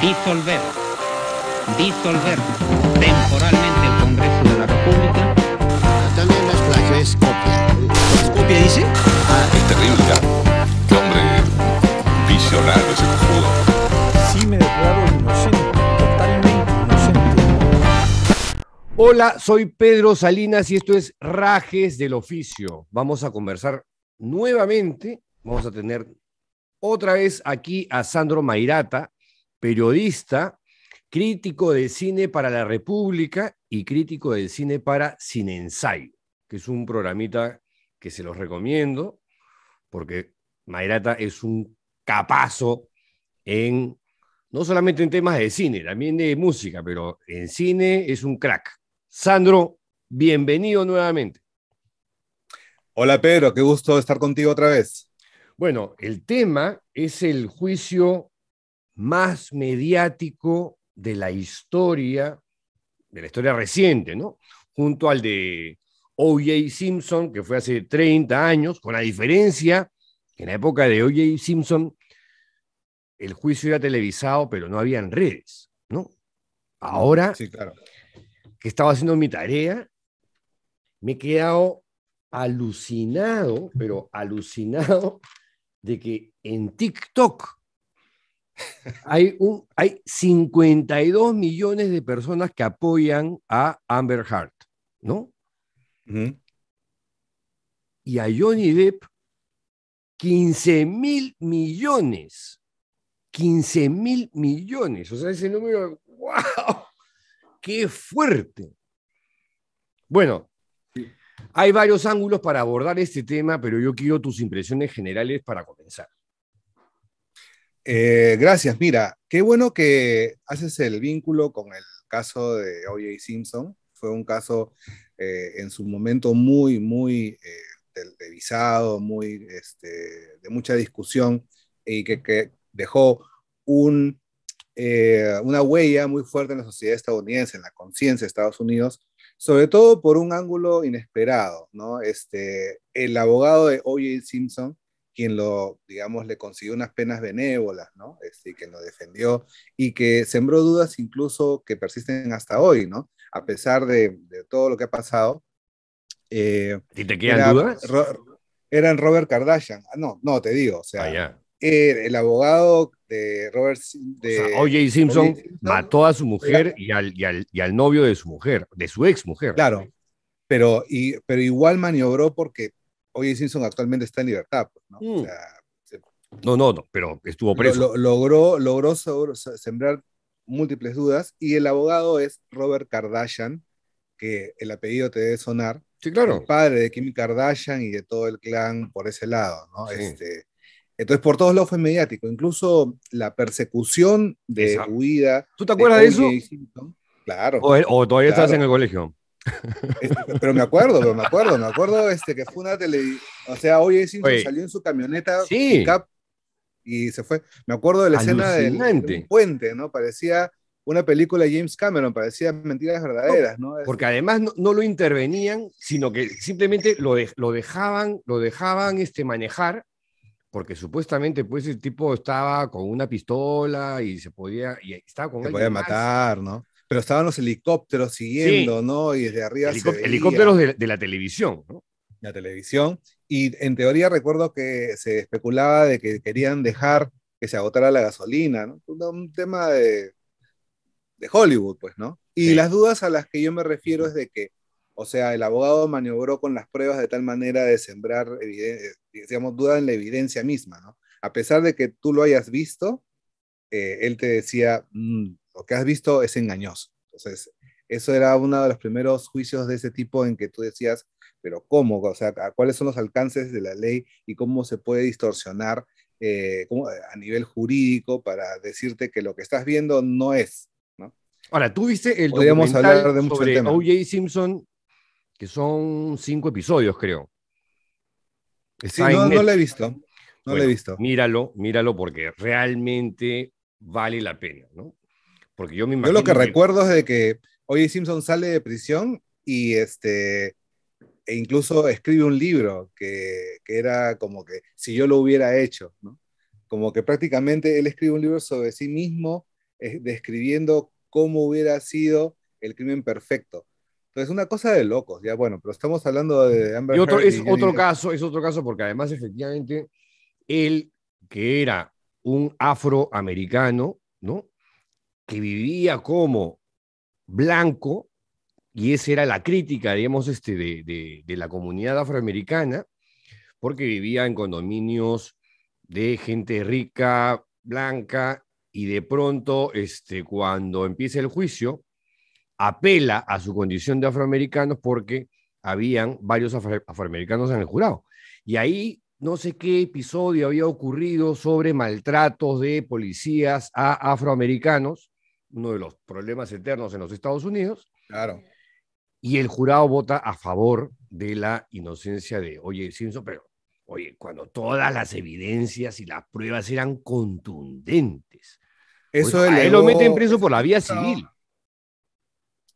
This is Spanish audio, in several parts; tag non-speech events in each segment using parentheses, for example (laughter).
disolver, disolver temporalmente el Congreso de la República. También las plagio es copia. ¿Copia dice? Ah, es terrible, qué hombre visionario ese cojudo. Sí, me declaro inocente, totalmente inocente. Hola, soy Pedro Salinas y esto es Rajes del Oficio. Vamos a conversar nuevamente, vamos a tener otra vez aquí a Sandro Mairata, periodista, crítico de cine para La República y crítico de cine para Sin Ensayo, que es un programita que se los recomiendo, porque Mayrata es un capazo en, no solamente en temas de cine, también de música, pero en cine es un crack. Sandro, bienvenido nuevamente. Hola Pedro, qué gusto estar contigo otra vez. Bueno, el tema es el juicio más mediático de la historia, de la historia reciente, ¿no? Junto al de O.J. Simpson, que fue hace 30 años, con la diferencia que en la época de O.J. Simpson el juicio era televisado, pero no habían redes, ¿no? Ahora claro. que estaba haciendo mi tarea, me he quedado alucinado, pero alucinado de que en TikTok hay, un, hay 52 millones de personas que apoyan a Amber Hart, ¿no? Y a Johnny Depp, 15 mil millones. 15 mil millones. O sea, ese número, ¡guau! ¡Qué fuerte! Bueno, hay varios ángulos para abordar este tema, pero yo quiero tus impresiones generales para comenzar. Eh, gracias, mira, qué bueno que haces el vínculo con el caso de OJ Simpson. Fue un caso eh, en su momento muy, muy eh, de, muy, este, de mucha discusión y que, dejó eh, una huella muy fuerte en la sociedad estadounidense, en la conciencia de Estados Unidos, sobre todo por un ángulo inesperado. ¿no? Este, el abogado de OJ Simpson quien lo, digamos, le consiguió unas penas benévolas, ¿no? Es este, quien lo defendió y que sembró dudas incluso que persisten hasta hoy, ¿no? A pesar de, todo lo que ha pasado. ¿Y eh, te quedan dudas? eran Robert Kardashian. Ah, no, no, te digo, o sea, ah, el abogado de Robert de, OJ Simpson, mató a su mujer y al, y, al, novio de su mujer, de su ex mujer. Claro, pero, y, pero igual maniobró porque Oye, Simpson actualmente está en libertad, pues, ¿no? Mm. no, no, no, pero estuvo preso. logró, logró sembrar múltiples dudas y el abogado es Robert Kardashian, que el apellido te debe sonar. Sí, claro. padre de Kim Kardashian y de todo el clan por ese lado, ¿no? Este, entonces, por todos lados fue mediático. Incluso la persecución de huida. ¿Tú te acuerdas de, eso? claro. O, todavía estás en el colegio. Este, pero me acuerdo, me acuerdo, me acuerdo este, que fue una tele. O sea, hoy salió en su camioneta y se fue. Me acuerdo de la escena del, puente, ¿no? Parecía una película de James Cameron, parecía mentiras verdaderas, ¿no? Este, porque además no, lo intervenían, sino que simplemente lo, lo dejaban, lo dejaban este, manejar, porque supuestamente pues el tipo estaba con una pistola y se podía, y estaba con se podía matar, ¿no? Pero estaban los helicópteros siguiendo, ¿no? Y desde arriba. se Helicópteros de, la televisión, ¿no? La televisión. Y en teoría recuerdo que se especulaba de que querían dejar que se agotara la gasolina, ¿no? Un tema de, de Hollywood, pues, ¿no? Y las dudas a las que yo me refiero es de que, o sea, el abogado maniobró con las pruebas de tal manera de sembrar, eh, digamos, duda en la evidencia misma, ¿no? A pesar de que tú lo hayas visto, eh, él te decía, mm, lo que has visto es engañoso. Entonces, eso era uno de los primeros juicios de ese tipo en que tú decías, pero ¿cómo? O sea, ¿cuáles son los alcances de la ley y cómo se puede distorsionar eh, eh, a nivel jurídico para decirte que lo que estás viendo no es? ¿no? Ahora, tú viste el Podríamos documental hablar de O.J. Simpson, que son cinco episodios, creo. Sí, no, lo he visto. No lo he visto. Míralo, míralo porque realmente vale la pena, ¿no? Porque yo me imagino. lo que, recuerdo es de que Oye, Simpson sale de prisión y este. E incluso escribe un libro que, que era como que si yo lo hubiera hecho, ¿no? Como que prácticamente él escribe un libro sobre sí mismo, eh, describiendo cómo hubiera sido el crimen perfecto. Entonces, una cosa de locos, ya bueno, pero estamos hablando de Amber Es otro caso, es otro caso, porque además, efectivamente, él, que era un afroamericano, ¿no? que vivía como blanco, y esa era la crítica, digamos, este, de, la comunidad afroamericana, porque vivía en condominios de gente rica, blanca, y de pronto, este, cuando empieza el juicio, apela a su condición de afroamericanos porque habían varios afroamericanos en el jurado. Y ahí no sé qué episodio había ocurrido sobre maltratos de policías a afroamericanos uno de los problemas eternos en los Estados Unidos. Claro. Y el jurado vota a favor de la inocencia de Oye Simpson, pero oye, cuando todas las evidencias y las pruebas eran contundentes. Eso él lo meten preso por la vía civil.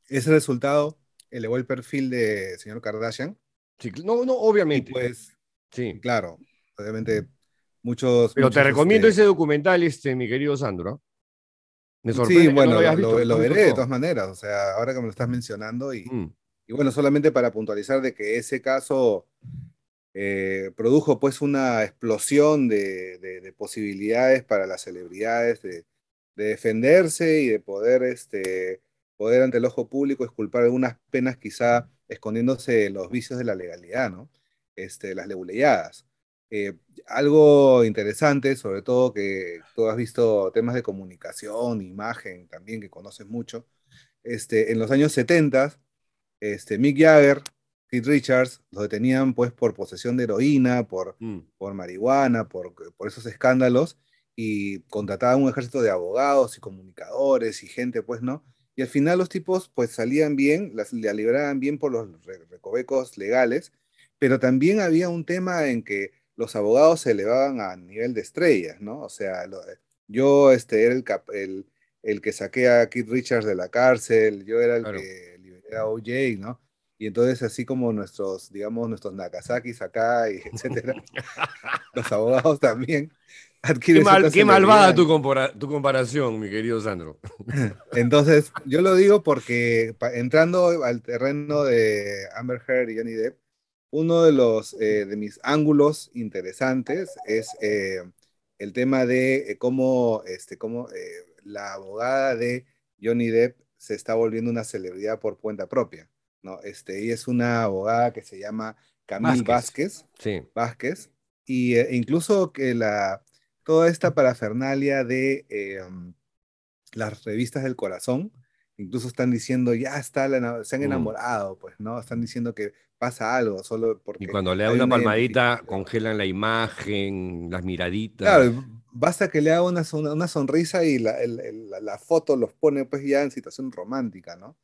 Ese resultado elevó el perfil de señor Kardashian. Sí, no, no, obviamente. pues, sí. Claro, obviamente muchos. Pero te recomiendo este ese documental, este, mi querido Sandro. Sí, bueno, lo, veré de todas maneras, o sea, ahora que me lo estás mencionando y, mm. bueno, solamente para puntualizar de que ese caso eh, produjo pues una explosión de, posibilidades para las celebridades de, defenderse y de poder, este, poder ante el ojo público esculpar algunas penas quizá escondiéndose los vicios de la legalidad, ¿no? Este, las leguleadas. Eh, algo interesante, sobre todo que tú has visto temas de comunicación, imagen también, que conoces mucho. Este, en los años 70, este, Mick Jagger, Keith Richards, los detenían pues por posesión de heroína, por, mm. por marihuana, por, por, esos escándalos, y contrataban un ejército de abogados y comunicadores y gente, pues, ¿no? Y al final los tipos pues salían bien, las, la liberaban bien por los recovecos legales, pero también había un tema en que los abogados se elevaban a nivel de estrellas, ¿no? O sea, yo este, era el, el, el, que saqué a Keith Richards de la cárcel, yo era el que liberé a OJ, ¿no? Y entonces, así como nuestros, digamos, nuestros Nakazakis acá, y (laughs) etcétera, los abogados también (laughs) adquieren. Qué, qué malvada tu, tu comparación, mi querido Sandro. (laughs) entonces, yo lo digo porque entrando al terreno de Amber Heard y Johnny Depp, uno de los eh, de mis ángulos interesantes es eh, el tema de eh, cómo, este, cómo la abogada de Johnny Depp se está volviendo una celebridad por cuenta propia. ¿no? Este, y es una abogada que se llama Camille Vázquez. Sí. Vázquez. Y incluso que la, toda esta parafernalia de las revistas del corazón, incluso están diciendo, ya está, se han mm. enamorado, pues, ¿no? Están diciendo que pasa algo, solo porque... Y cuando le da una, palmadita, congelan la imagen, las miraditas. Claro, basta que le haga una, una sonrisa y la, foto los pone pues ya en situación romántica, ¿no?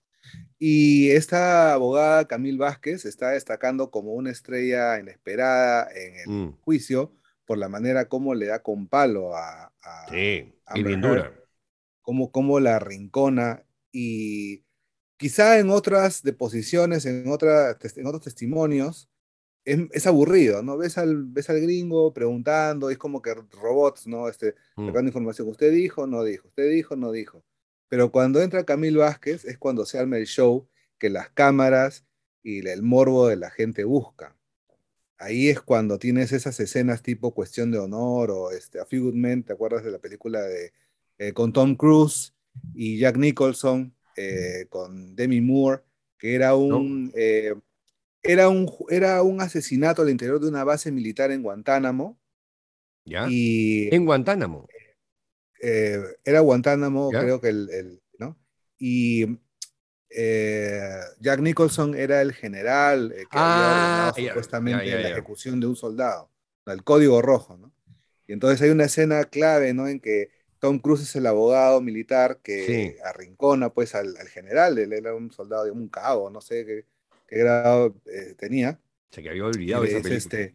Y esta abogada Camil Vázquez está destacando como una estrella inesperada en el mm. juicio por la manera como le da con palo a... sí, a y Como, como la rincona y Quizá en otras deposiciones, en, otras en otros testimonios, es, aburrido, ¿no? Ves al, ves al gringo preguntando, es como que robots, ¿no? Este, mm. sacando información. Usted dijo, no dijo, usted dijo, no dijo. Pero cuando entra Camil Vázquez es cuando se arma el show que las cámaras y el morbo de la gente busca. Ahí es cuando tienes esas escenas tipo Cuestión de Honor o este, ¿te acuerdas de la película de, eh, con Tom Cruise y Jack Nicholson? Eh, con Demi Moore, que era un, eh, era, un, era un asesinato al interior de una base militar en Guantánamo. ¿Ya? Y, en Guantánamo. Eh, era Guantánamo, creo que el, ¿no? Y Jack Nicholson era el general que había ah, supuestamente la ejecución de un soldado, el código rojo, ¿no? Y entonces hay una escena clave, ¿no? En que Tom Cruise es el abogado militar que arrincona pues al, general, él era un soldado, de un cabo, no sé qué, grado eh, tenía. Se que había olvidado esa este,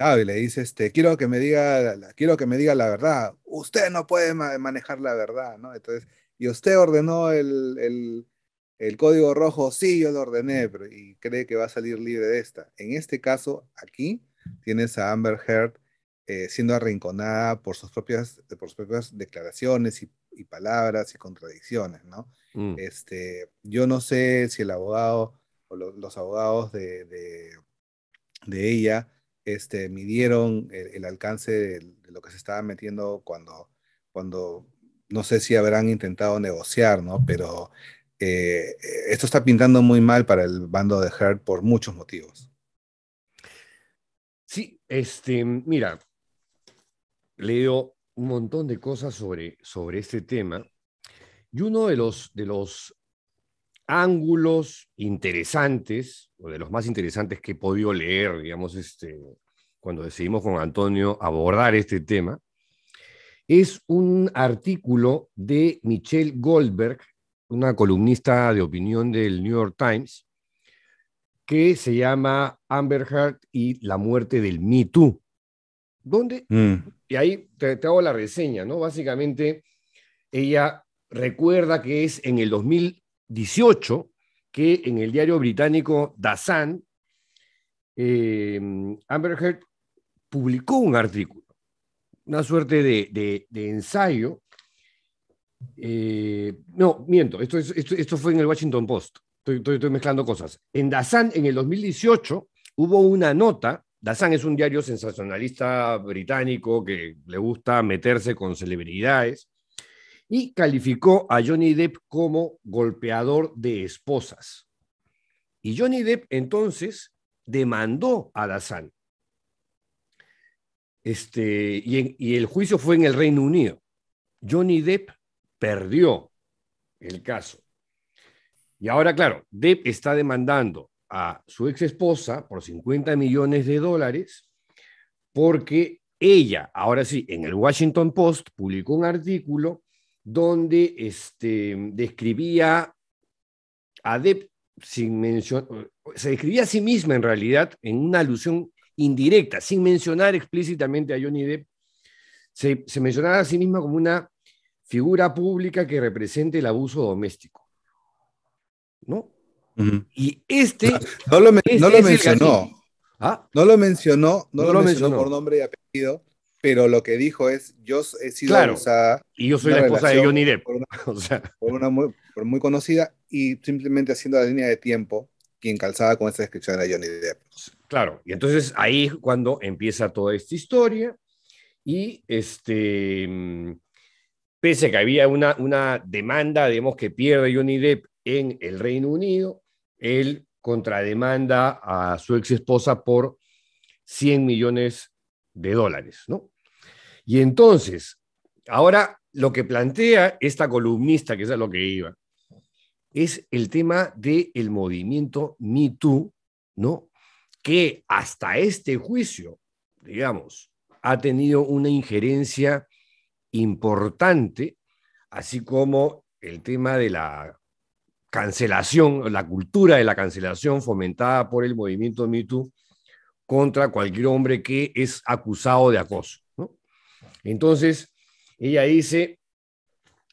y le dice, este, quiero que me diga, quiero que me diga la verdad. Usted no puede manejar la verdad, ¿no? Entonces, y usted ordenó el, el, código rojo, sí, yo lo ordené, y cree que va a salir libre de esta. En este caso, aquí tienes a Amber Heard eh, siendo arrinconada por sus propias, por sus propias declaraciones y, palabras y contradicciones, ¿no? Mm. Este, yo no sé si el abogado o los abogados de, de, ella este, midieron el, alcance de, lo que se estaba metiendo cuando, cuando no sé si habrán intentado negociar, ¿no? Pero eh, esto está pintando muy mal para el bando de her por muchos motivos. Sí, este, mira, leo un montón de cosas sobre, sobre este tema y uno de los, de los ángulos interesantes, o de los más interesantes que he podido leer, digamos, este, cuando decidimos con Antonio abordar este tema, es un artículo de Michelle Goldberg, una columnista de opinión del New York Times, que se llama Amber Heard y la muerte del Me Too. ¿Dónde? Mm. y ahí te, hago la reseña, ¿no? Básicamente, ella recuerda que es en el 2018 que en el diario británico The Sun, eh, Amber Heard publicó un artículo, una suerte de, ensayo. Eh, no, miento, esto, esto, fue en el Washington Post. Estoy, estoy mezclando cosas. En Dazan, en el 2018, hubo una nota dazán es un diario sensacionalista británico que le gusta meterse con celebridades y calificó a Johnny Depp como golpeador de esposas. Y Johnny Depp entonces demandó a dazán Este, y el juicio fue en el Reino Unido. Johnny Depp perdió el caso. Y ahora, claro, Depp está demandando a su ex esposa por 50 millones de dólares porque ella, ahora sí, en el Washington Post publicó un artículo donde este, describía a Depp sin mencionar, se describía a sí misma en realidad en una alusión indirecta, sin mencionar explícitamente a Johnny Depp, se, se mencionaba a sí misma como una figura pública que represente el abuso doméstico. ¿No? Y este. ¿Ah? No lo, mencionó. No lo mencionó, no, lo, mencionó, por nombre y apellido, pero lo que dijo es: Yo he sido claro, Y yo soy la esposa de Johnny Depp. Por una, (laughs) por muy, conocida y simplemente haciendo la línea de tiempo quien calzaba con esa descripción de Johnny Depp. Claro, y entonces ahí es cuando empieza toda esta historia y este mm, pese a que había una, una demanda, digamos, que pierde Johnny Depp en el Reino Unido, él contrademanda a su ex esposa por 100 millones de dólares, ¿no? Y entonces, ahora lo que plantea esta columnista, que es a lo que iba, es el tema del el movimiento Me Too, ¿no? Que hasta este juicio, digamos, ha tenido una injerencia importante, así como el tema de la cancelación, la cultura de la cancelación fomentada por el movimiento #MeToo contra cualquier hombre que es acusado de acoso. Entonces, ella dice,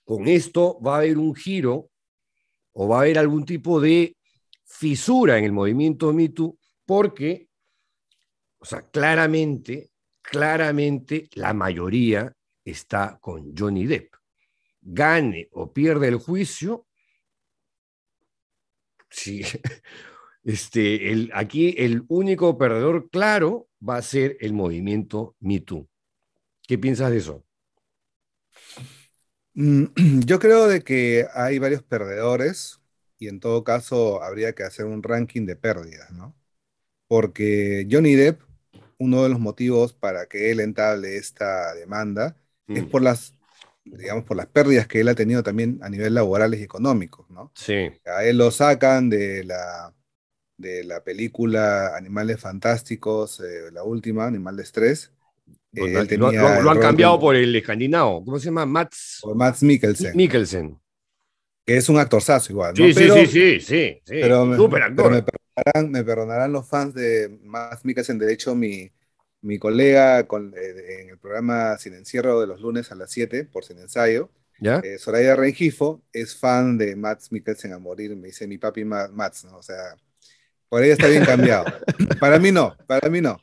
con esto va a haber un giro o va a haber algún tipo de fisura en el movimiento #MeToo porque, o sea, claramente, claramente la mayoría está con Johnny Depp. Gane o pierde el juicio, Sí. (laughs) Este, el, aquí el único perdedor claro va a ser el movimiento Me ¿Qué piensas de eso? Mm, (clears throat) yo creo de que hay varios perdedores y en todo caso habría que hacer un ranking de pérdidas, ¿no? Porque Johnny Depp, uno de los motivos para que él entable esta demanda es mm. por las digamos, por las pérdidas que él ha tenido también a nivel laborales y económicos, ¿no? Sí. A él lo sacan de la, de la película Animales Fantásticos, eh, la última, Animal de Eh, lo, han cambiado por el escandinavo, ¿cómo se llama? Mats, por Mats Mikkelsen. Mikkelsen. Que es un actorzazo igual. ¿no? Sí, sí, sí, sí, sí, Pero, me, pero me, perdonarán, me, perdonarán, los fans de Mats Mikkelsen. De hecho, mi, mi colega con, eh, en el programa Sin Encierro de los lunes a las 7 por Sin Ensayo, eh, Soraya Rengifo, es fan de max Mikkelsen a morir, me dice mi papi Mats, ¿no? O sea, por ella está bien cambiado. (laughs) para mí no, para mí no.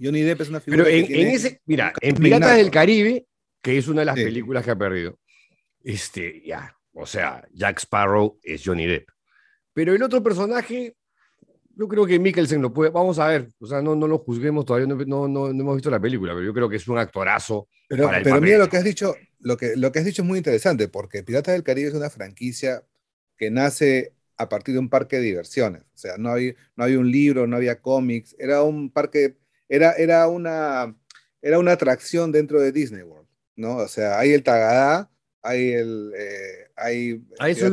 Johnny Depp es una figura. Pero en, ese, mira, en Piratas del Caribe, que es una de las películas que ha perdido, este, ya, o sea, Jack Sparrow es Johnny Depp. Pero el otro personaje yo creo que Mikkelsen lo puede, vamos a ver, o sea, no, no lo juzguemos todavía, no, hemos visto la película, pero yo creo que es un actorazo. Pero, pero mira lo que has dicho, lo que, lo que has dicho es muy interesante, porque Piratas del Caribe es una franquicia que nace a partir de un parque de diversiones, o sea, no hay no había un libro, no había cómics, era un parque, era, era, una, era una atracción dentro de Disney World, ¿no? O sea, hay el Tagadá, hay el... Eh, hay, Ahí no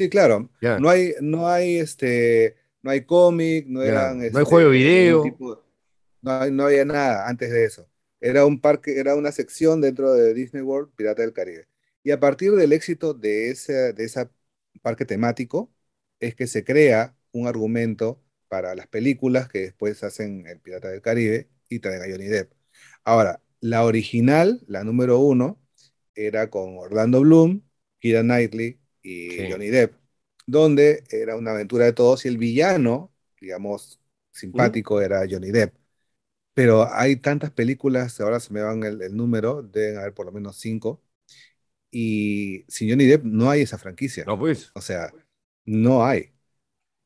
Sí, claro. No hay, no hay este, no hay cómic, no eran. no hay este, juego de video. no, había nada antes de eso. Era un parque, era una sección dentro de Disney World, Pirata del Caribe. Y a partir del éxito de ese, ese parque temático, es que se crea un argumento para las películas que después hacen El Pirata del Caribe y traen a Johnny Depp. Ahora, la original, la número uno, era con Orlando Bloom, Kira Knightley, y Johnny Depp, donde era una aventura de todos y el villano, digamos, simpático era Johnny Depp. Pero hay tantas películas, ahora se me van el, número, deben haber por lo menos cinco. Y sin Johnny Depp no hay esa franquicia. No, pues. O sea, no hay.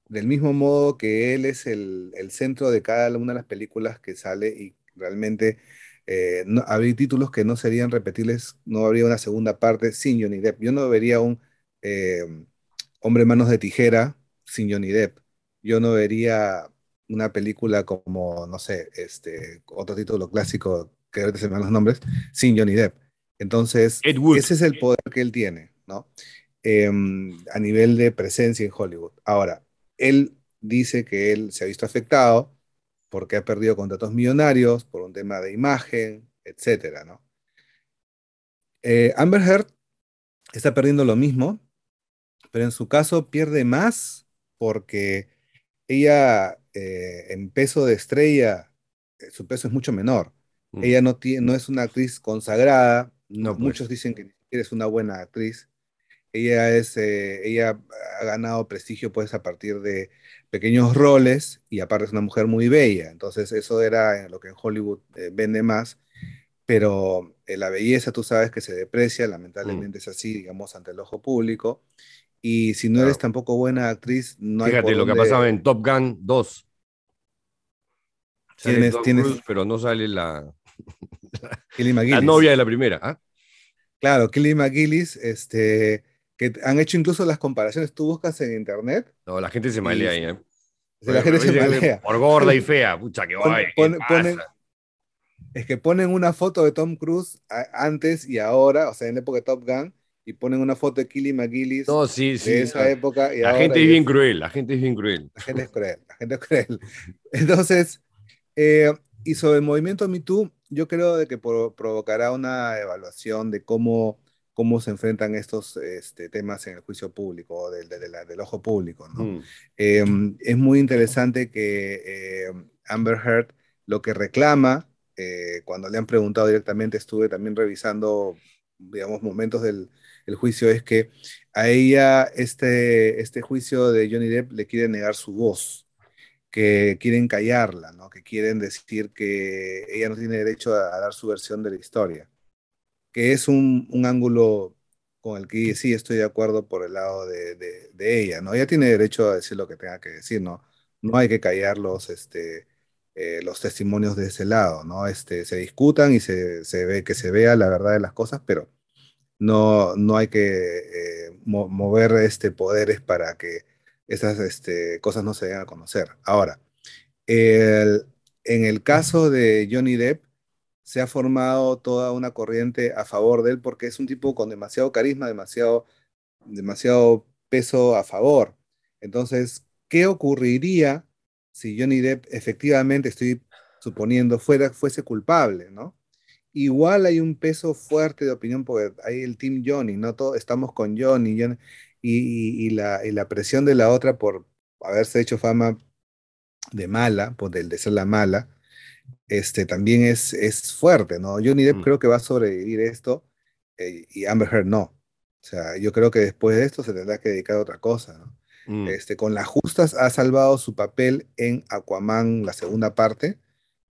Del mismo modo que él es el, centro de cada una de las películas que sale y realmente eh, habría títulos que no serían repetibles, no habría una segunda parte sin Johnny Depp. Yo no vería un Em, Hombre en Manos de Tijera sin Johnny Depp. Yo no vería una película como, no sé, este, otro título clásico que ahorita se me los nombres, sin Johnny Depp. Entonces, ese es el poder que él tiene, ¿no? Em, a nivel de presencia en Hollywood. Ahora, él dice que él se ha visto afectado porque ha perdido contratos millonarios por un tema de imagen, etcétera, ¿no? Eh, Amber Heard está perdiendo lo mismo pero en su caso pierde más porque ella eh, en peso de estrella, eh, su peso es mucho menor. Mm. Ella no, tiene, no es una actriz consagrada, no, pues. muchos dicen que es una buena actriz. Ella, es, eh, ella ha ganado prestigio pues a partir de pequeños roles y aparte es una mujer muy bella, entonces eso era lo que en Hollywood vende más, pero la belleza tú sabes que se deprecia, lamentablemente mm. es así, digamos, ante el ojo público y si no eres tampoco buena actriz, no Fíjate, hay Fíjate lo que ha pasado en Top Gun 2. tienes, tienes... pero no sale la... (laughs) la novia de la primera. ¿ah? Claro, Kelly McGillis, este, que han hecho incluso las comparaciones. Tú buscas en internet. No, la gente se malea ahí, ¿eh? La gente se malea. Por gorda y fea, pucha, que va, es que ponen una foto de Tom Cruise antes y ahora, o sea, en la época de Top Gun, y ponen una foto de Killy McGillis de esa época. Y la gente es bien cruel, la gente es bien cruel. La gente es cruel, la gente es cruel. (laughs) Entonces, eh, y sobre el movimiento MeToo, yo creo de que provocará una evaluación de cómo, cómo se enfrentan estos este, temas en el juicio público o del, ojo público. Mm. Em, es muy interesante que em, Amber Heard lo que reclama, eh, cuando le han preguntado directamente, estuve también revisando, digamos, momentos del, el juicio es que a ella este, este juicio de Johnny Depp le quiere negar su voz, que quieren callarla, ¿no? que quieren decir que ella no tiene derecho a, dar su versión de la historia, que es un, ángulo con el que sí estoy de acuerdo por el lado de, de, ella, ¿no? Ella tiene derecho a decir lo que tenga que decir, ¿no? No hay que callar los, este, eh, los testimonios de ese lado, ¿no? Este, se discutan y se ve que se vea la verdad de las cosas, pero no, hay que eh, mover este, poderes para que esas este, cosas no se den a conocer. Ahora, en el caso de Johnny Depp, se ha formado toda una corriente a favor de él porque es un tipo con demasiado carisma, demasiado, demasiado peso a favor. Entonces, ¿qué ocurriría si Johnny Depp efectivamente, estoy suponiendo, fuera, fuese culpable, ¿no? igual hay un peso fuerte de opinión, porque hay el Team Johnny, ¿no? estamos con Johnny, y, y, la, la, presión de la otra por haberse hecho fama de mala, por pues, el de ser la mala, este, también es, es fuerte, ¿no? Johnny Depp mm. creo que va a sobrevivir esto eh, y Amber Heard no. O sea, yo creo que después de esto se tendrá que dedicar a otra cosa, mm. Este, con las justas ha salvado su papel en Aquaman, la segunda parte,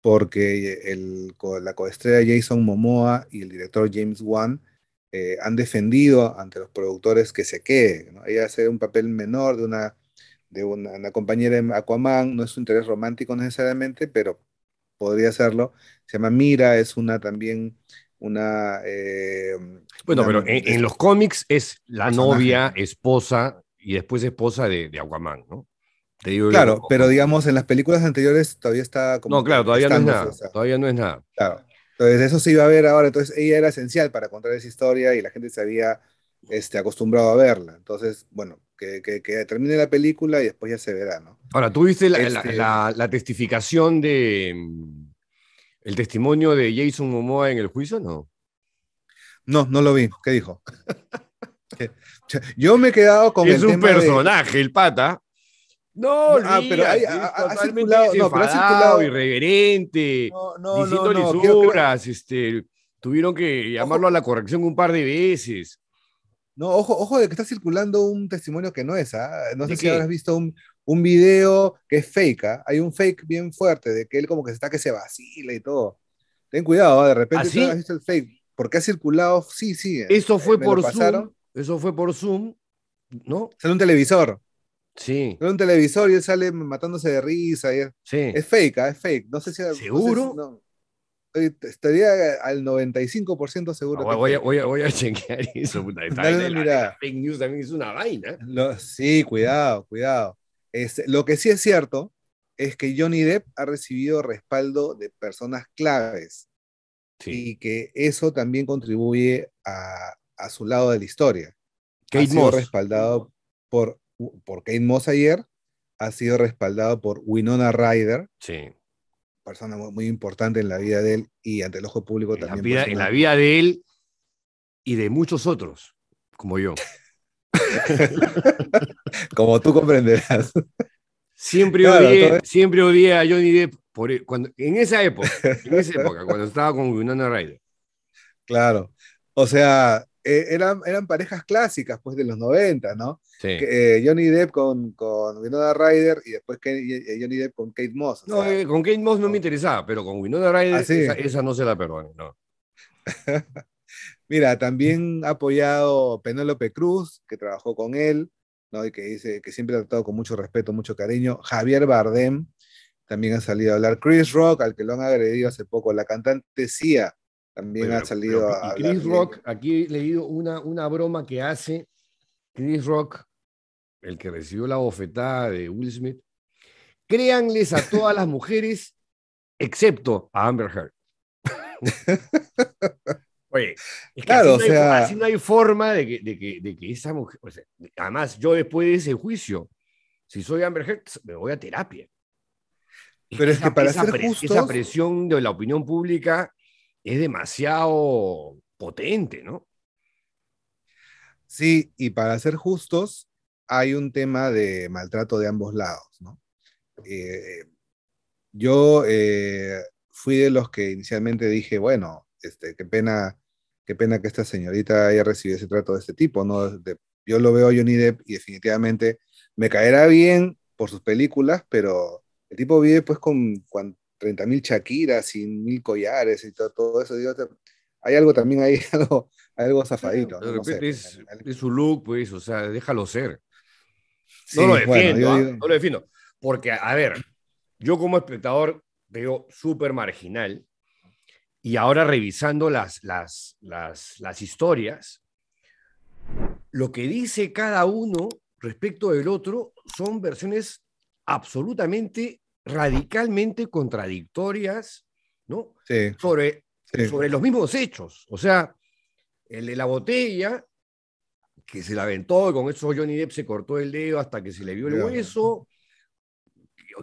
porque la coestrella Jason Momoa y el director James Wan eh, han defendido ante los productores que se quede. Ella hace un papel menor de una, de una, compañera de Aquaman, no es un interés romántico necesariamente, pero podría serlo. Se llama Mira, es una también una... Eh, bueno, pero en, los cómics es la novia, esposa y después esposa de, de Aquaman, ¿no? claro, pero digamos, en las películas anteriores todavía está como. No, claro, todavía no es nada. todavía no es nada. Claro. Entonces, eso se iba a ver ahora. Entonces, ella era esencial para contar esa historia y la gente se había este, acostumbrado a verla. Entonces, bueno, que, termine la película y después ya se verá, ¿no? Ahora, tú viste la, este testificación de. Mm, el testimonio de Jason Momoa en el juicio, ¿no? No, no lo vi. ¿Qué dijo? (laughs) Yo me he quedado con. Es un personaje, el pata. No, Luis, ah, pero ha ah, ah, circulado, circulado irreverente, no, no, no, este, tuvieron que llamarlo a la corrección un par de veces. No, ojo, ojo de que está circulando un testimonio que no es, ¿ah? No sé si habrás visto un, un, video que es fake, Hay un fake bien fuerte de que él como que está que se vacila y todo. Ten cuidado, de repente has visto el fake, porque ha circulado, sí, sí. Eso eh, fue por Zoom, eso fue por Zoom, ¿no? En un televisor. Sí. un televisor y él sale matándose de risa. es, fake, ah, es fake. No sé si. ¿Seguro? Estaría al 95% seguro. voy, a, voy, a, chequear (laughs) eso. fake news también es una vaina. sí, cuidado, cuidado. Este, lo que sí es cierto es que Johnny Depp ha recibido respaldo de personas claves. Y que eso también contribuye a, su lado de la historia. Kate ha sido respaldado por por Kate Moss ayer, ha sido respaldado por Winona Ryder. Sí. Persona muy, importante en la vida de él y ante el ojo público también. en la vida de él y de muchos otros, como yo. (laughs) como tú comprenderás. Siempre, odié, siempre odié a Johnny Depp e, en esa época, en esa época, cuando estaba con Winona Ryder. Claro. O sea, eh, eran, parejas clásicas, pues, de los 90, ¿no? Eh, Johnny Depp con, con, Winona Ryder y después Johnny Depp con Kate Moss. No, eh, con Kate Moss no, me interesaba, pero con Winona Ryder ah, esa, no se la perdone, ¿no? (laughs) Mira, también ha apoyado Penélope Cruz, que trabajó con él, ¿no? Y que dice que siempre ha tratado con mucho respeto, mucho cariño. Javier Bardem, también ha salido a hablar. Chris Rock, al que lo han agredido hace poco, la cantante Sia, también ha salido a. Chris Rock, aquí he leído una, una broma que hace Chris Rock, el que recibió la bofetada de Will Smith. Créanles a todas las mujeres, excepto a Amber Heard. (laughs) Oye, es que claro, así, no hay, forma de que, esa mujer. además, yo después de ese juicio, si soy Amber Heard, me voy a terapia. Pero es, que, para esa presión de la opinión pública es demasiado potente, ¿no? Sí, y para ser justos, hay un tema de maltrato de ambos lados, ¿no? Eh, yo eh, fui de los que inicialmente dije, bueno, este, qué pena, qué pena que esta señorita haya recibido ese trato de este tipo, ¿no? yo lo veo a Johnny Depp y definitivamente me caerá bien por sus películas, pero el tipo vive pues con 30.000 Shakiras y mil collares y todo, todo eso. hay algo también ahí, (laughs) algo, algo zafadito. es, su look, pues, o sea, déjalo ser. no lo defiendo, ¿ah? no lo defiendo. Porque, a ver, yo como espectador veo súper marginal y ahora revisando las, las, las, las historias, lo que dice cada uno respecto del otro son versiones absolutamente radicalmente contradictorias, ¿no? Sobre, sobre los mismos hechos. O sea, el de la botella, que se la aventó, y con eso Johnny Depp se cortó el dedo hasta que se le vio el hueso,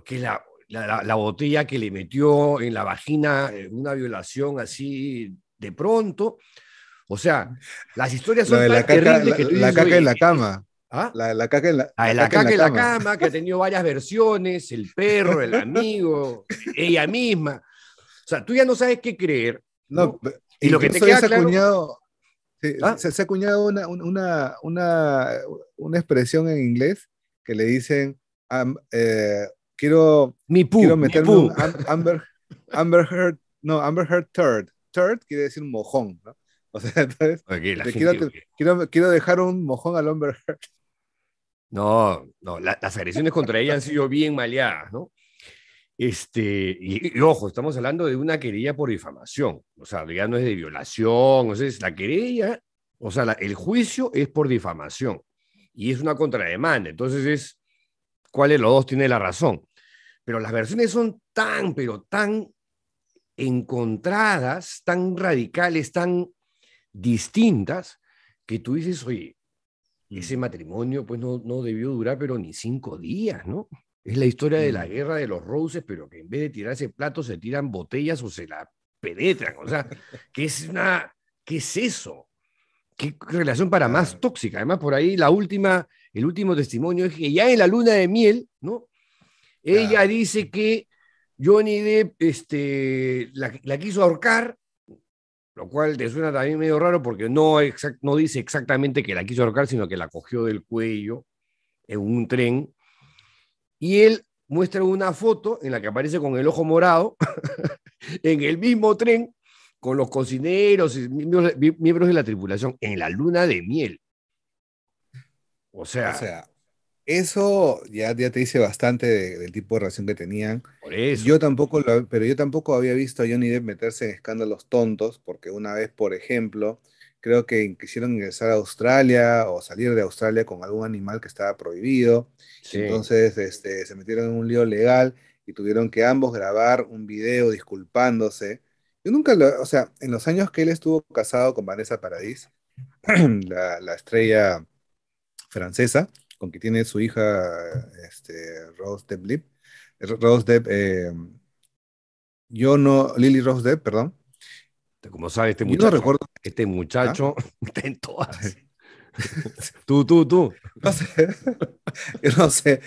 que la, la, botella que le metió en la vagina eh, una violación así de pronto. O sea, las historias son la la caca en la cama. ¿Ah? La, la caca en la, ah, la, caca la cama. que ha tenido varias versiones, el perro, el amigo, ella misma. O sea, tú ya no sabes qué creer. No, y lo que te queda claro... Acuñado, ¿Ah? se, ha acuñado una, una, una, una, expresión en inglés que le dicen, eh, quiero, mi quiero meterme mi un Amber, Heard, no, Amber Heard Third. Third quiere decir mojón, ¿no? O sea, quiero, dejar un mojón al hombre (laughs) No, no, las agresiones contra ella han sido bien maleadas, ¿no? Este, y, ojo, estamos hablando de una querella por difamación, o sea, ya no es de violación, o es la querella, o sea, el juicio es por difamación y es una contrademanda, entonces es cuál de los dos tiene la razón. Pero las versiones son tan, pero tan encontradas, tan radicales, tan distintas que tú dices, oye, mm. ese matrimonio pues no, no debió durar pero ni cinco días, ¿no? Es la historia de la mm. guerra de los roses, pero que en vez de tirarse plato se tiran botellas o se la penetran. O sea, (laughs) que es una, ¿qué es eso? ¿Qué relación para más tóxica? Además, por ahí la última, el último testimonio es que ya en la luna de miel, ¿no? Ella dice que Johnny Depp este, la, la quiso ahorcar lo cual te suena también medio raro porque no, no dice exactamente que la quiso ahorcar, sino que la cogió del cuello en un tren. Y él muestra una foto en la que aparece con el ojo morado (laughs) en el mismo tren con los cocineros y miembros, de la tripulación en la luna de miel. o sea eso ya, te dice bastante del tipo de relación que tenían. Por eso. Yo tampoco lo, pero yo tampoco había visto a Johnny Depp meterse en escándalos tontos, porque una vez, por ejemplo, creo que quisieron ingresar a Australia o salir de Australia con algún animal que estaba prohibido. Entonces este, se metieron en un lío legal y tuvieron que ambos grabar un video disculpándose. Yo nunca lo, o sea, en los años que él estuvo casado con Vanessa Paradis, (clears throat) la estrella francesa, con que tiene su hija este, Rose Depp, eh, Rose Depp, eh, yo no, Lily Rose Depp, perdón. Este, como sabe este muchacho, recuerdo. este muchacho ¿Ah? (laughs) tú, tú, tú. No sé. (laughs) no sé.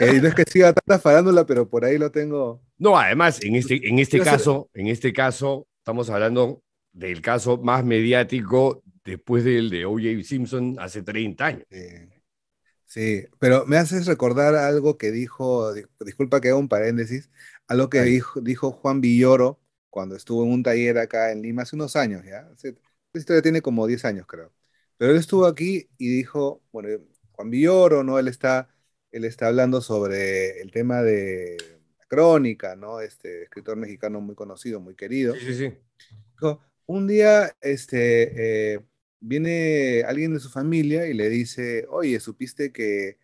Eh, es que siga tanta farándula, pero por ahí lo tengo. No, además, en este, en este caso, en este caso, estamos hablando del caso más mediático después del de O.J. Simpson hace 30 años. Sí, pero me haces recordar algo que dijo, disculpa que haga un paréntesis, algo que dijo, Juan Villoro cuando estuvo en un taller acá en Lima hace unos años, ¿ya? Esta historia tiene como 10 años, creo. Pero él estuvo aquí y dijo, bueno, eh, Juan Villoro, ¿no? Él está, él está hablando sobre el tema de la crónica, ¿no? Este escritor mexicano muy conocido, muy querido. Sí, sí, sí. Dijo, un día, este... Eh, viene alguien de su familia y le dice, oye, supiste que,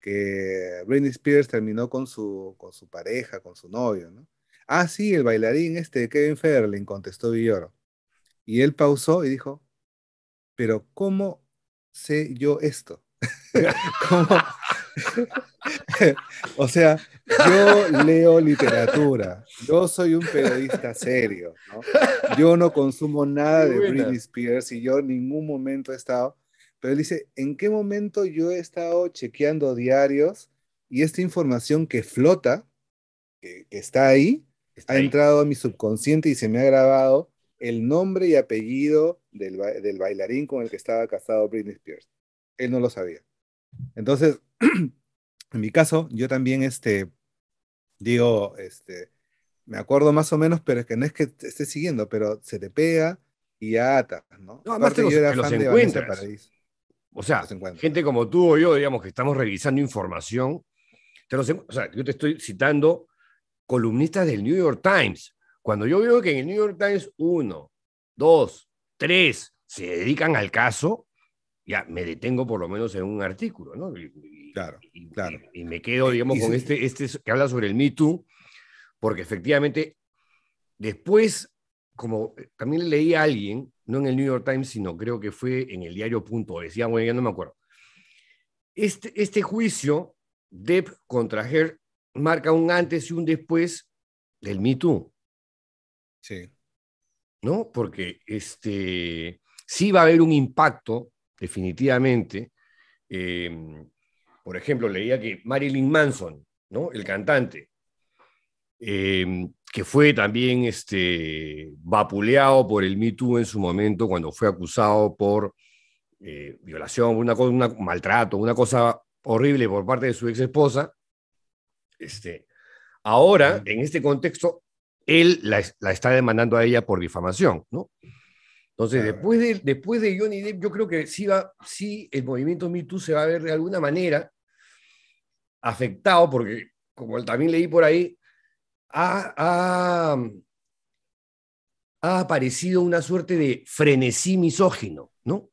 que Britney Spears terminó con su, con su pareja, con su novio, ¿no? Ah, sí, el bailarín este, Kevin Federline, contestó Villoro. Y él pausó y dijo, pero ¿cómo sé yo esto? (laughs) ¿Cómo, (laughs) o sea, yo leo literatura, yo soy un periodista serio, yo no consumo nada de Britney Spears y yo en ningún momento he estado, pero él dice, ¿en qué momento yo he estado chequeando diarios y esta información que flota, que, está ahí, ha entrado a mi subconsciente y se me ha grabado el nombre y apellido del, del bailarín con el que estaba casado Britney Spears? Él no lo sabía. Entonces, (clears throat) en mi caso, yo también, este, digo, este, me acuerdo más o menos, pero es que no es que esté siguiendo, pero se te pega y ata, ¿no? No, además te los, yo de O sea, gente como tú o yo, digamos, que estamos revisando información, o sea, yo te estoy citando columnistas del New York Times. Cuando yo veo que en el New York Times uno, dos, tres se dedican al caso, ya me detengo por lo menos en un artículo, ¿no? Y, claro, y, claro. Y, me quedo, digamos, con este, este que habla sobre el Me Too, porque efectivamente después, como eh, también leí a alguien, no en el New York Times, sino creo que fue en el diario Punto, decía, bueno, ya no me acuerdo. Este, este juicio, Depp contra Heard, marca un antes y un después del Me Too. Sí. ¿No? Porque este, sí va a haber un impacto definitivamente. Em, por ejemplo, leía que Marilyn Manson, ¿no? el cantante, em, que fue también este, vapuleado por el Me Too en su momento cuando fue acusado por eh, violación, una, maltrato, una cosa horrible por parte de su ex esposa. Este, ahora, en este contexto, él la, la está demandando a ella por difamación, ¿no? Entonces, después, de, después de Johnny Depp, yo creo que sí, va, sí el movimiento Me se va a ver de alguna manera afectado, porque como también leí por ahí, ha, aparecido una suerte de frenesí misógino, ¿no?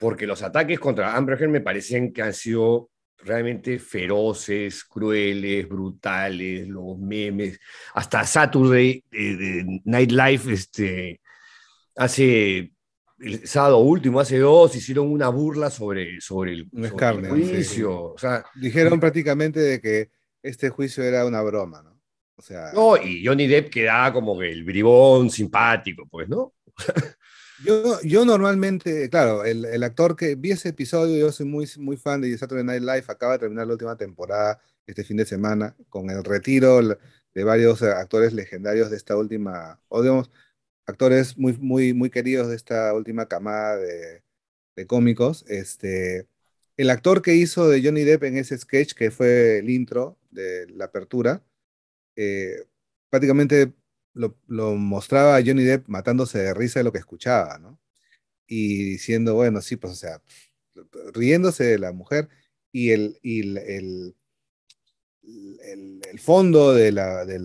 Porque los ataques contra Amber Heard me parecen que han sido realmente feroces, crueles, brutales, los memes, hasta Saturday eh, Night Live este, hace el sábado último, hace dos, hicieron una burla sobre, sobre el, juicio. O sea, Dijeron prácticamente de que este juicio era una broma, ¿no? O sea, no, y Johnny Depp quedaba como el bribón simpático, pues, ¿no? (laughs) yo, yo normalmente, claro, el, el, actor que vi ese episodio, yo soy muy, muy fan de Saturday Night Live, acaba de terminar la última temporada este fin de semana con el retiro de varios actores legendarios de esta última, o actores muy, muy, muy queridos de esta última camada de, cómicos. Este, el actor que hizo de Johnny Depp en ese sketch, que fue el intro de la apertura, eh, prácticamente lo, mostraba a Johnny Depp matándose de risa de lo que escuchaba, ¿no? Y diciendo, bueno, sí, pues, o sea, riéndose de la mujer y el, el, fondo de la, de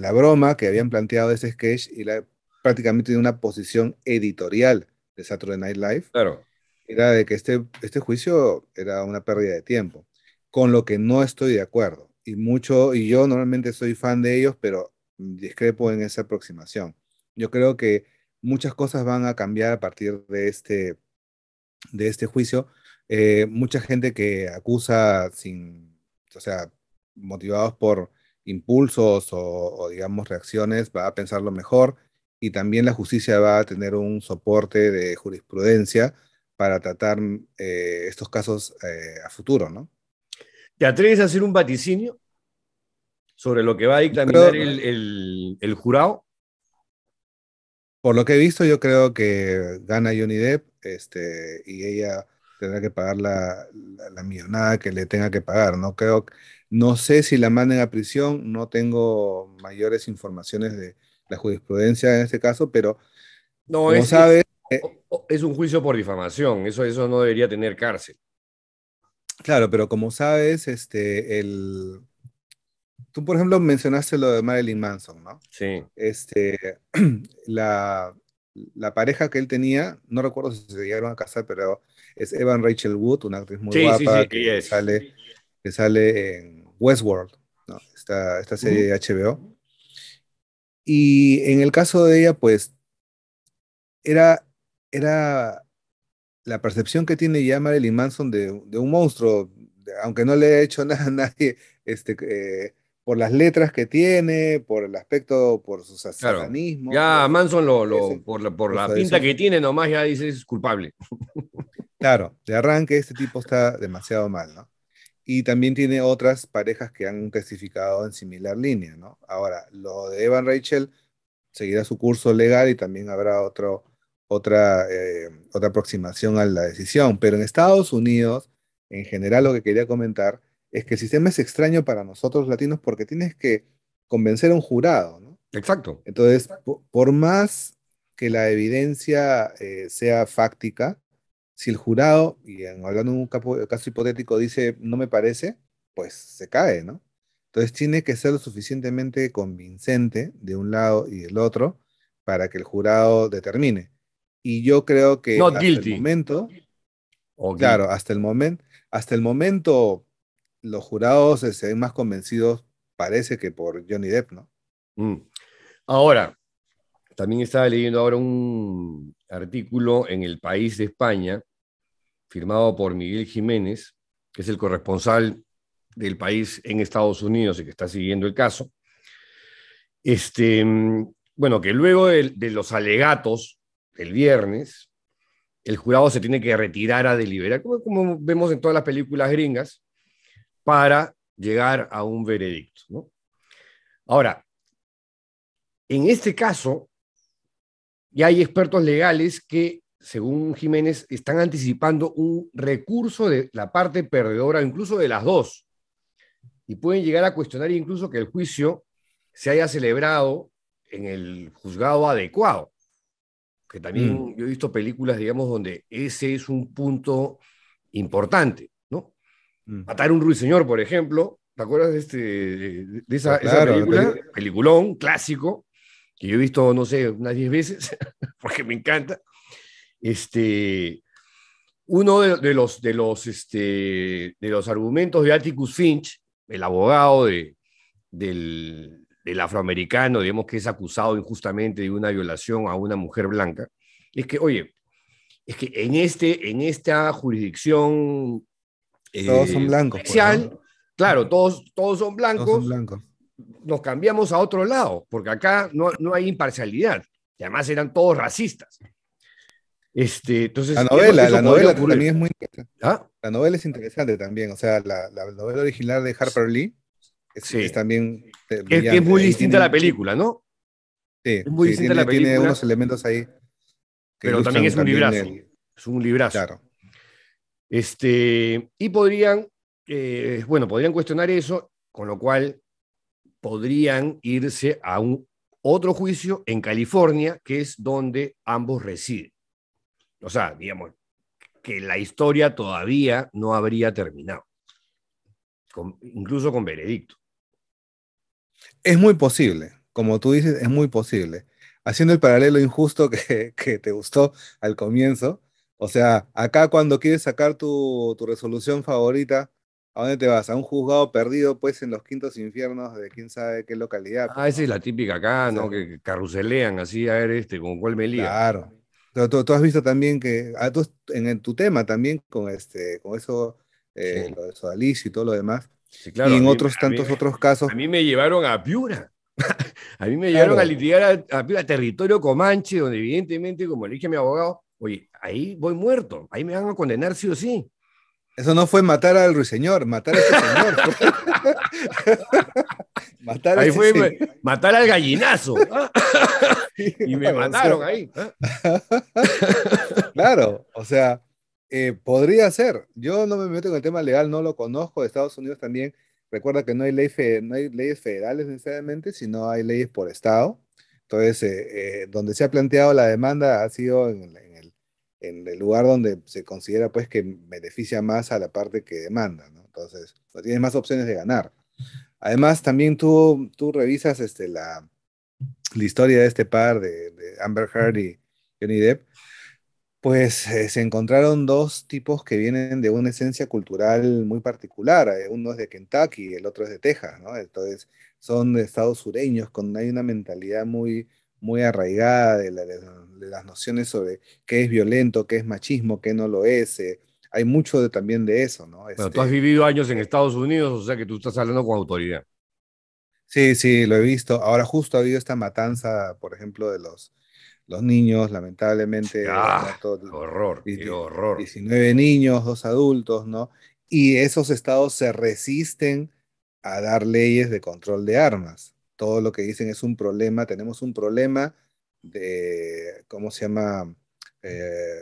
la, broma que habían planteado ese sketch y la prácticamente de una posición editorial de Saturday Night Live, claro. era de que este, este juicio era una pérdida de tiempo, con lo que no estoy de acuerdo. Y mucho, y yo normalmente soy fan de ellos, pero discrepo en esa aproximación. Yo creo que muchas cosas van a cambiar a partir de este, este juicio. Eh, mucha gente que acusa sin, o sea, motivados por impulsos o, o digamos reacciones, va a pensarlo mejor y también la justicia va a tener un soporte de jurisprudencia para tratar eh, estos casos eh, a futuro, ¿no? ¿Te atreves a hacer un vaticinio sobre lo que va a dictaminar el, jurado? Por lo que he visto, yo creo que gana Johnny Depp este, y ella tendrá que pagar la, millonada que le tenga que pagar, ¿no? Creo, no sé si la manden a prisión, no tengo mayores informaciones de, la jurisprudencia en este caso, pero no, es, sabes... Eh, es, un juicio por difamación, eso, eso no debería tener cárcel. Claro, pero como sabes, este, el... Tú, por ejemplo, mencionaste lo de Marilyn Manson, ¿no? Sí. Este, (clears throat) la, pareja que él tenía, no recuerdo si se llegaron a casar, pero es Evan Rachel Wood, una actriz muy guapa que, sale, que sale en Westworld, ¿no? esta, esta serie de HBO. Y en el caso de ella, pues, era, era la percepción que tiene ya Marilyn Manson de, un monstruo, aunque no le ha hecho (laughs) nada a nadie, este, eh, por las letras que tiene, por el aspecto, por su claro. Ya Manson, lo, lo por, la, por la pinta que tiene, nomás ya dice es culpable. Claro, de arranque este tipo está demasiado mal, ¿no? Y también tiene otras parejas que han clasificado en similar línea, ¿no? Ahora, lo de Evan Rachel seguirá su curso legal y también habrá otro, otra, eh, otra aproximación a la decisión. Pero en Estados Unidos, en general, lo que quería comentar es que el sistema es extraño para nosotros latinos porque tienes que convencer a un jurado, ¿no? Exacto. Entonces, Por, más que la evidencia eh, sea fáctica, si el jurado, y hablando de un caso hipotético, dice no me parece, pues se cae, ¿no? Entonces tiene que ser lo suficientemente convincente de un lado y del otro para que el jurado determine. Y yo creo que hasta el momento, claro, hasta el momento, hasta el momento los jurados se ven más convencidos, parece que por Johnny Depp, ¿no? Mm. Ahora, también estaba leyendo ahora un artículo en El País de España firmado por Miguel Jiménez, que es el corresponsal del país en Estados Unidos y que está siguiendo el caso. Este, bueno, que luego de, los alegatos del viernes, el jurado se tiene que retirar a deliberar, como, vemos en todas las películas gringas, para llegar a un veredicto. Ahora, en este caso, ya hay expertos legales que según Jiménez, están anticipando un recurso de la parte perdedora, incluso de las dos, y pueden llegar a cuestionar incluso que el juicio se haya celebrado en el juzgado adecuado, que también mm. yo he visto películas, digamos, donde ese es un punto importante, ¿no? Mm. Matar un ruiseñor, por ejemplo, ¿te acuerdas de, este, de esa, ah, película? Peliculón, clásico, que yo he visto, no sé, unas 10 veces, (laughs) porque me encanta. Este, uno de, los, de, los, este, de los argumentos de Atticus Finch, el abogado de, del, del afroamericano, digamos que es acusado injustamente de una violación a una mujer blanca, es que, oye, es que en, este, en esta jurisdicción... Eh, todos pues, Claro, todos, todos son blancos. Nos cambiamos a otro lado, porque acá no, no hay imparcialidad. Y además eran todos racistas. Este, entonces, la novela, la novela también es muy ¿Ah? La novela es interesante también, o sea, la, novela original de Harper Lee es, también... Eh, es, muy distinta a la película, ¿no? Sí, tiene, unos elementos ahí. Pero también es un librazo. es un librazo. Este, y podrían, eh, bueno, podrían cuestionar eso, con lo cual podrían irse a un otro juicio en California, que es donde ambos residen. O sea, digamos, que la historia todavía no habría terminado, incluso con veredicto. Es muy posible, como tú dices, es muy posible. Haciendo el paralelo injusto (laughs) que, te gustó al comienzo, o sea, acá cuando quieres sacar tu, tu, resolución favorita, ¿a dónde te vas? A un juzgado perdido, pues, en los quintos infiernos de quién sabe qué localidad. Ah, esa es la típica acá, ¿no? Que carruselean así, a ver, este, con cuál me liga? Claro. Tú, has visto también que ah, en, tu tema también con este con eso eh, lo de y todo lo demás claro, y en otros tantos otros casos a mí me llevaron a Piura (laughs) a mí me llevaron a litigar a, a, territorio Comanche donde evidentemente como le dije a mi abogado oye ahí voy muerto ahí me van a condenar sí o sí eso no fue matar al ruiseñor, matar a señor. (laughs) matar, ahí matar al gallinazo. (laughs) y me mataron ahí. claro, o sea, eh, podría ser. Yo no me meto en el tema legal, no lo conozco. De Estados Unidos también, recuerda que no hay, ley no hay leyes federales necesariamente, sino hay leyes por estado. Entonces, eh, eh, donde se ha planteado la demanda ha sido en, en en el lugar donde se considera pues que beneficia más a la parte que demanda, Entonces, tienes más opciones de ganar. Además, también tú, tú revisas este, la, la historia de este par de, Amber Heard y Johnny Depp, pues eh, se encontraron dos tipos que vienen de una esencia cultural muy particular. Eh, uno es de Kentucky, el otro es de Texas, ¿no? Entonces, son de estados sureños, con, hay una mentalidad muy, muy arraigada de, las nociones sobre qué es violento, qué es machismo, qué no lo es. Eh, hay mucho de, también de eso, ¿no? tú has este vivido años en Estados Unidos, o sea que tú estás hablando con autoridad. Sí, sí, lo he visto. Ahora justo ha habido esta matanza, por ejemplo, de los, los niños, lamentablemente. Ah, qué horror, qué horror. 19 niños, dos adultos, ¿no? Y esos estados se resisten a dar leyes de control de armas todo lo que dicen es un problema, tenemos un problema de, ¿cómo se llama? Eh,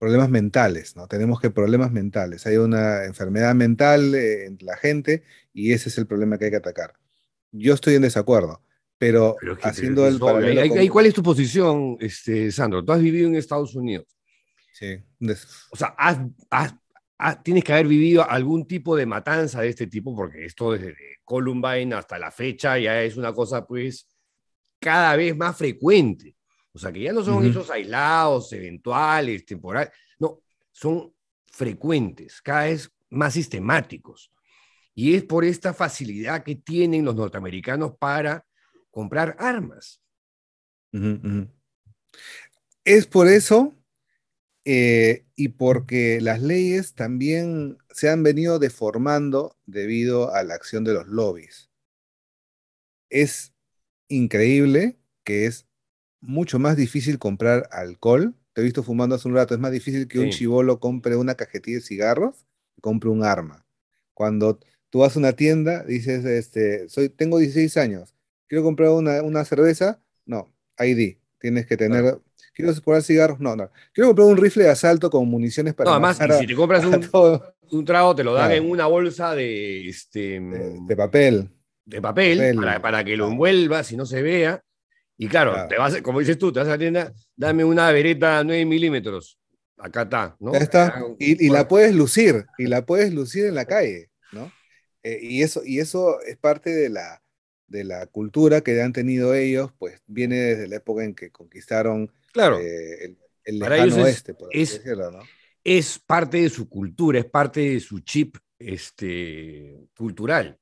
problemas mentales, ¿no? Tenemos que problemas mentales. Hay una enfermedad mental eh, en la gente y ese es el problema que hay que atacar. Yo estoy en desacuerdo, pero, haciendo el ¿Cuál es tu posición, este, Sandro? Tú has vivido en Estados Unidos. Sí. O sea, has Ah, tienes que haber vivido algún tipo de matanza de este tipo, porque esto desde Columbine hasta la fecha ya es una cosa pues cada vez más frecuente. O sea, que ya no son esos aislados, eventuales, temporales, no, son frecuentes, cada vez más sistemáticos. Y es por esta facilidad que tienen los norteamericanos para comprar armas. Es por eso eh, y porque las leyes también se han venido deformando debido a la acción de los lobbies. Es increíble que es mucho más difícil comprar alcohol. Te he visto fumando hace un rato. Es más difícil que un chivolo compre una cajetilla de cigarros y compre un arma. Cuando tú vas a una tienda, dices, este, soy, tengo 16 años, quiero comprar una, cerveza. No, ID. Tienes que tener quiero comprar cigarros, no, no. Quiero comprar un rifle de asalto con municiones para... No, además, si te compras (laughs) un, trago, te lo dan en una bolsa de, este, de, mm, papel. De papel, Para, que lo envuelvas y no se vea. Y claro, te vas, como dices tú, te vas a la tienda, dame una vereta 9 milímetros. Acá está, ¿no? Y, la puedes lucir, y la puedes lucir en la calle, ¿no? Eh, y, eso, y eso es parte de la, de la cultura que han tenido ellos, pues viene desde la época en que conquistaron Claro. Eh, el, el es, oeste, por es, decirlo, es parte de su cultura, es parte de su chip este, cultural.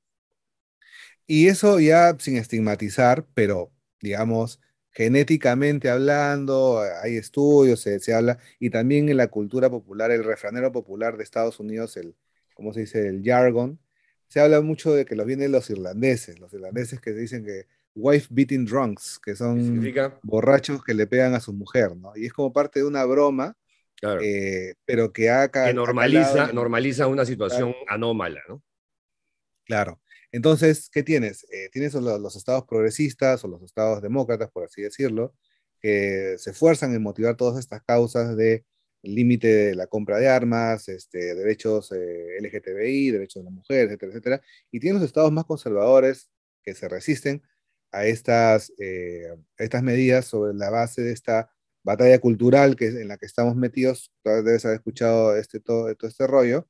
Y eso ya sin estigmatizar, pero digamos, genéticamente hablando, hay estudios, se, habla, y también en la cultura popular, el refranero popular de Estados Unidos, el, ¿cómo se dice?, el jargon, se habla mucho de que los vienen los irlandeses, los irlandeses que dicen que wife beating drunks, que son borrachos que le pegan a su mujer, ¿no? Y es como parte de una broma, eh, pero que ha normaliza, normaliza una situación anómala, ¿no? Claro. Entonces, ¿qué tienes? Eh, tienes los, estados progresistas o los estados demócratas, por así decirlo, que se esfuerzan en motivar todas estas causas de límite de la compra de armas, este, derechos eh, LGTBI, derechos de las mujeres, etcétera, etcétera. Y tienes los estados más conservadores que se resisten, a estas, eh, estas medidas sobre la base de esta batalla cultural que, en la que estamos metidos. vez haber escuchado este, todo, todo este rollo.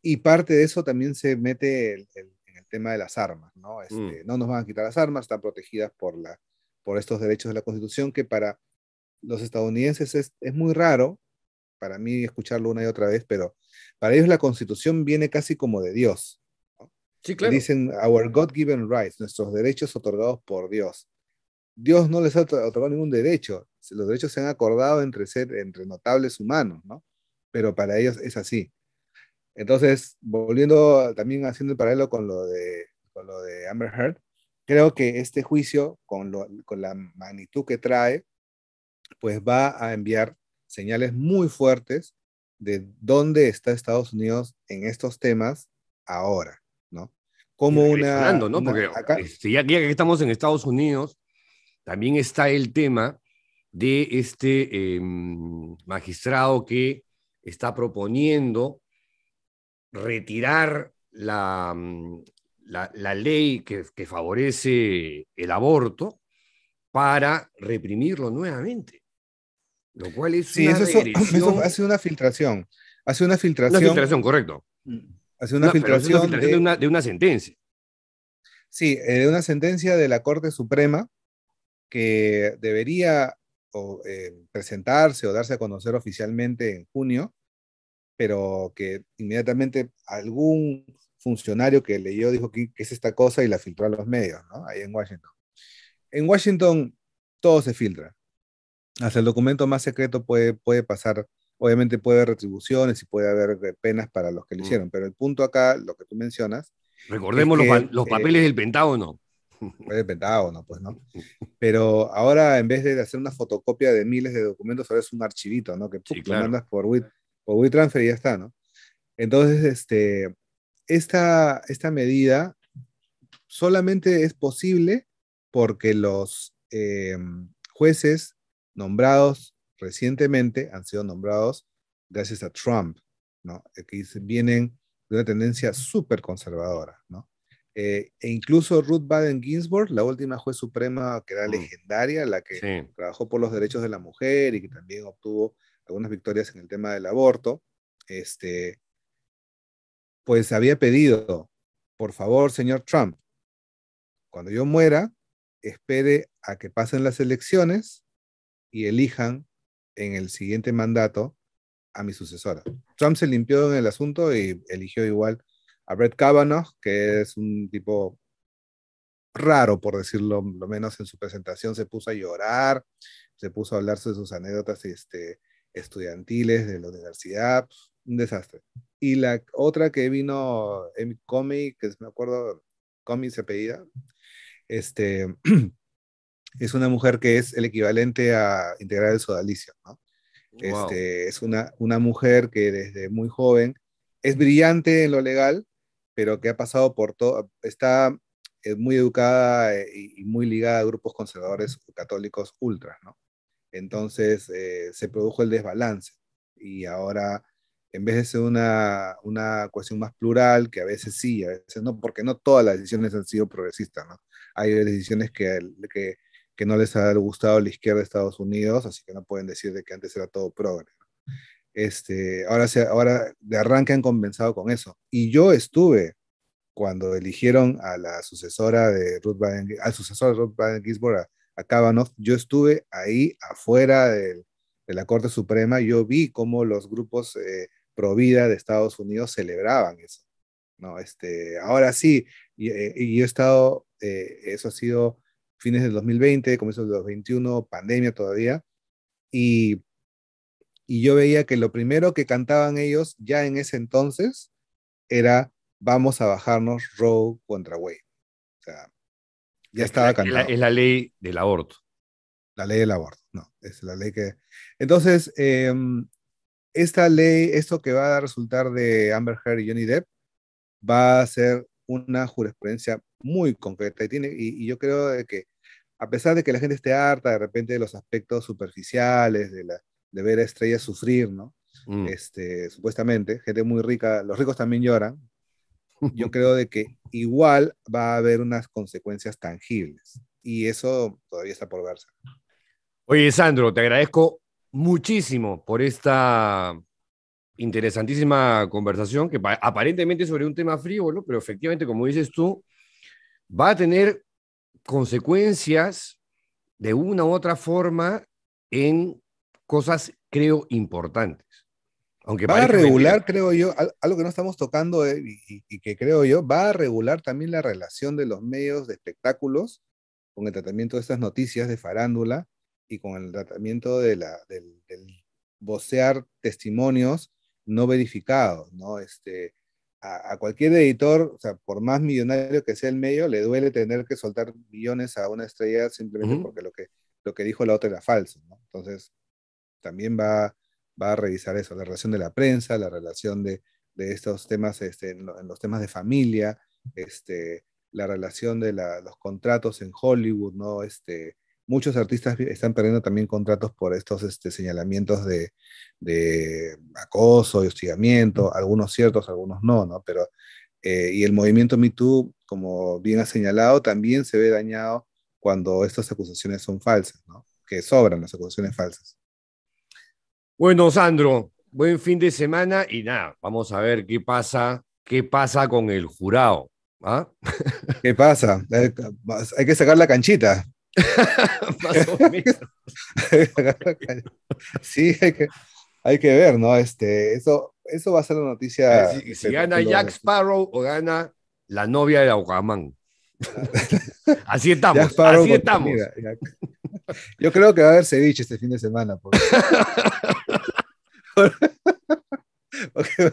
Y parte de eso también se mete el, en el tema de las armas. ¿no? Mm. Este, no nos van a quitar las armas, están protegidas por, la, por estos derechos de la Constitución que para los estadounidenses es, es muy raro, para mí escucharlo una y otra vez, pero para ellos la Constitución viene casi como de Dios. Dicen, our God-given rights, nuestros derechos otorgados por Dios. Dios no les ha otorgado ningún derecho. Los derechos se han acordado entre, ser, entre notables humanos, ¿no? Pero para ellos es así. Entonces, volviendo también haciendo el paralelo con lo de, lo de Amber Heard, creo que este juicio, con, con la magnitud que trae, pues va a enviar señales muy fuertes de dónde está Estados Unidos en estos temas ahora como una... Porque este, ya, que estamos en Estados Unidos, también está el tema de este em, magistrado que está proponiendo retirar la, mm, la, ley que, favorece el aborto para reprimirlo nuevamente. Lo cual es sí, una eso, (clears throat) ha una filtración. Ha una filtración. Una filtración, correcto. Mm. Hace una filtración, de... una, sentencia. Sí, eh, de una sentencia de la Corte Suprema que debería eh, presentarse o darse a conocer oficialmente en junio, pero que inmediatamente algún funcionario que leyó dijo que, es esta cosa y la filtró a los medios, ¿no? Ahí en Washington. En Washington todo se filtra. Hasta el documento más secreto puede, puede pasar Obviamente puede haber retribuciones y puede haber eh, penas para los que lo mm. hicieron, pero el punto acá, lo que tú mencionas. Recordemos los, eh, papeles del Pentágono. El Pentágono, pues, ¿no? Mm. Pero ahora, en vez de hacer una fotocopia de miles de documentos, ahora es un archivito, ¿no? Que tú mandas por, WeTransfer y ya está, ¿no? Entonces, este, esta, esta medida solamente es posible porque los em, jueces nombrados recientemente han sido nombrados gracias a Trump, ¿no? Que vienen de una tendencia súper conservadora, eh, e incluso Ruth Baden Ginsburg, la última juez suprema que era mm. legendaria, la que trabajó por los derechos de la mujer y que también obtuvo algunas victorias en el tema del aborto, este, pues había pedido, por favor, señor Trump, cuando yo muera, espere a que pasen las elecciones y elijan en el siguiente mandato a mi sucesora. Trump se limpió en el asunto y eligió igual a Brett Kavanaugh, que es un tipo raro, por decirlo lo menos, en su presentación se puso a llorar, se puso a hablar de sus anécdotas este, estudiantiles de la universidad, un desastre. Y la otra que vino en Comey, que me acuerdo, Comey se pedía, este, (clears throat) es una mujer que es el equivalente a integrar el sodalicio, ¿no? Este, es una, una mujer que desde muy joven es brillante en lo legal, pero que ha pasado por todo, está eh, muy educada eh, y, muy ligada a grupos conservadores católicos ultras, ¿no? Entonces eh, se produjo el desbalance y ahora en vez de ser una, cuestión más plural, que a veces sí, a veces no, porque no todas las decisiones han sido progresistas, ¿no? Hay decisiones que, que que no les ha gustado la izquierda de Estados Unidos, así que no pueden decir de que antes era todo progre. Este, ahora, se, ahora de arranque han comenzado con eso. Y yo estuve cuando eligieron a la sucesora de Ruth al sucesor de Ruth Biden Ginsburg, a, Kavanaugh, yo estuve ahí afuera de la Corte Suprema, yo vi cómo los grupos eh, pro vida de Estados Unidos celebraban eso. ¿no? Este, ahora sí, y, eh, yo he estado, eh, eso ha sido fines del 2020, comienzos del 2021, pandemia todavía, y, y yo veía que lo primero que cantaban ellos ya en ese entonces era vamos a bajarnos Roe contra Wade. O sea, ya estaba cantando. Es la, ley del aborto. La ley del aborto, no, es la ley que... Entonces, em, esta ley, esto que va a resultar de Amber Heard y Johnny Depp, va a ser una jurisprudencia muy concreta y, tiene, y, yo creo de que a pesar de que la gente esté harta de repente de los aspectos superficiales, de, la, de ver a estrellas sufrir, ¿no? Mm. Este, supuestamente, gente muy rica, los ricos también lloran, yo (laughs) creo de que igual va a haber unas consecuencias tangibles y eso todavía está por verse. Oye, Sandro, te agradezco muchísimo por esta interesantísima conversación que aparentemente sobre un tema frívolo, pero efectivamente, como dices tú, va a tener consecuencias de una u otra forma en cosas, creo, importantes. Aunque va a regular, creo yo, algo que no estamos tocando eh, y, que creo yo, va a regular también la relación de los medios de espectáculos con el tratamiento de estas noticias de farándula y con el tratamiento de la, del, del vocear testimonios no verificado, ¿no? Este, a, cualquier editor, o sea, por más millonario que sea el medio, le duele tener que soltar millones a una estrella simplemente porque lo que, lo que dijo la otra era falso, ¿no? Entonces, también va, va a revisar eso, la relación de la prensa, la relación de, de estos temas, este, en, en, los temas de familia, este, la relación de la, los contratos en Hollywood, ¿no? Este, muchos artistas están perdiendo también contratos por estos este, señalamientos de, acoso y hostigamiento, algunos ciertos, algunos no, ¿no? Pero, eh, y el movimiento MeToo, como bien ha señalado, también se ve dañado cuando estas acusaciones son falsas, ¿no? Que sobran las acusaciones falsas. Bueno, Sandro, buen fin de semana y nada, vamos a ver qué pasa, qué pasa con el jurado. ¿ah? ¿Qué pasa? Eh, hay que sacar la canchita. (laughs) Más (laughs) sí, hay que, ver, ¿no? Este, eso, eso va a ser la noticia. Si, gana Jack Sparrow o gana la novia de Aguaman. (laughs) así estamos, así estamos. yo creo que va a haber ceviche este fin de semana. Porque...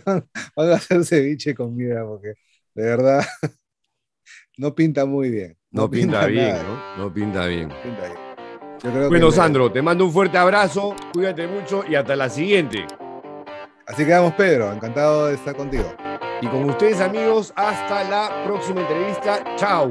van, a hacer ceviche con porque de verdad no pinta muy bien. No, pinta, bien, ¿no? No pinta bien. bueno, Sandro, te mando un fuerte abrazo, cuídate mucho y hasta la siguiente. Así quedamos, Pedro. Encantado de estar contigo. Y con ustedes, amigos, hasta la próxima entrevista. Chao.